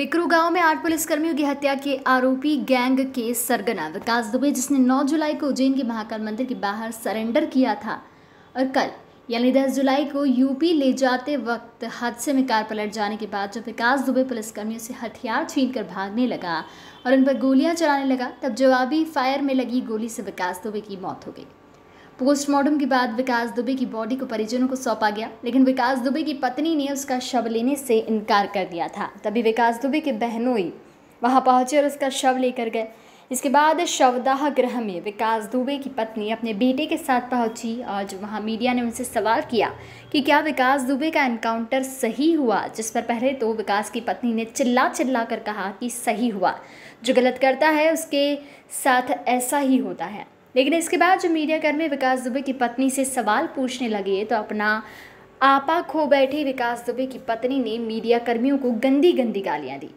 बिकरू गांव में आठ पुलिसकर्मियों की हत्या के आरोपी गैंग के सरगना विकास दुबे जिसने 9 जुलाई को उज्जैन के महाकाल मंदिर के बाहर सरेंडर किया था और कल यानी 10 जुलाई को यूपी ले जाते वक्त हादसे में कार पलट जाने के बाद जब विकास दुबे पुलिसकर्मियों से हथियार छीन कर भागने लगा और उन पर गोलियां चलाने लगा तब जवाबी फायर में लगी गोली से विकास दुबे की मौत हो गई पोस्टमार्टम के बाद विकास दुबे की बॉडी को परिजनों को सौंपा गया लेकिन विकास दुबे की पत्नी ने उसका शव लेने से इनकार कर दिया था तभी विकास दुबे के बहनोई वहाँ पहुँचे और उसका शव लेकर गए इसके बाद शवदाह गृह में विकास दुबे की पत्नी अपने बेटे के साथ पहुंची और जो वहाँ मीडिया ने उनसे सवाल किया कि क्या विकास दुबे का एनकाउंटर सही हुआ जिस पर पहले तो विकास की पत्नी ने चिल्ला चिल्ला कर कहा कि सही हुआ जो गलत करता है उसके साथ ऐसा ही होता है लेकिन इसके बाद जब मीडियाकर्मी विकास दुबे की पत्नी से सवाल पूछने लगे तो अपना आपा खो बैठे विकास दुबे की पत्नी ने मीडियाकर्मियों को गंदी गंदी गालियाँ दी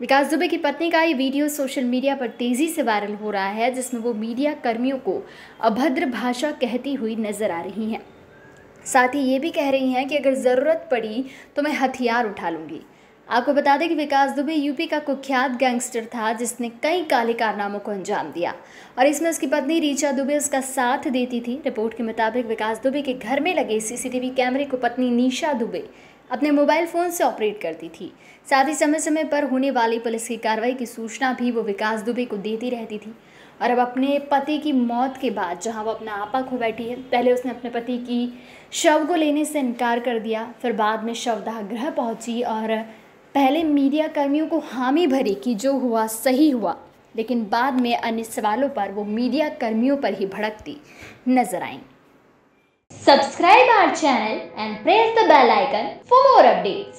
विकास दुबे की पत्नी का ये वीडियो सोशल मीडिया पर तेज़ी से वायरल हो रहा है जिसमें वो मीडिया कर्मियों को अभद्र भाषा कहती हुई नज़र आ रही हैं साथ ही ये भी कह रही हैं कि अगर ज़रूरत पड़ी तो मैं हथियार उठा लूँगी आपको बता दें कि विकास दुबे यूपी का कुख्यात गैंगस्टर था जिसने कई काले कारनामों को अंजाम दिया और इसमें उसकी पत्नी रीचा दुबे उसका साथ देती थी रिपोर्ट के मुताबिक विकास दुबे के घर में लगे सीसीटीवी कैमरे को पत्नी नीशा दुबे अपने मोबाइल फ़ोन से ऑपरेट करती थी साथ ही समय समय पर होने वाली पुलिस की कार्रवाई की सूचना भी वो विकास दुबे को देती रहती थी और अब अपने पति की मौत के बाद जहां वो अपना आपा खो बैठी है पहले उसने अपने पति की शव को लेने से इनकार कर दिया फिर बाद में शवदाह गृह पहुंची और पहले मीडिया कर्मियों को हामी भरी कि जो हुआ सही हुआ लेकिन बाद में अन्य सवालों पर वो मीडिया कर्मियों पर ही भड़कती नजर आई subscribe our channel and press the bell icon for more updates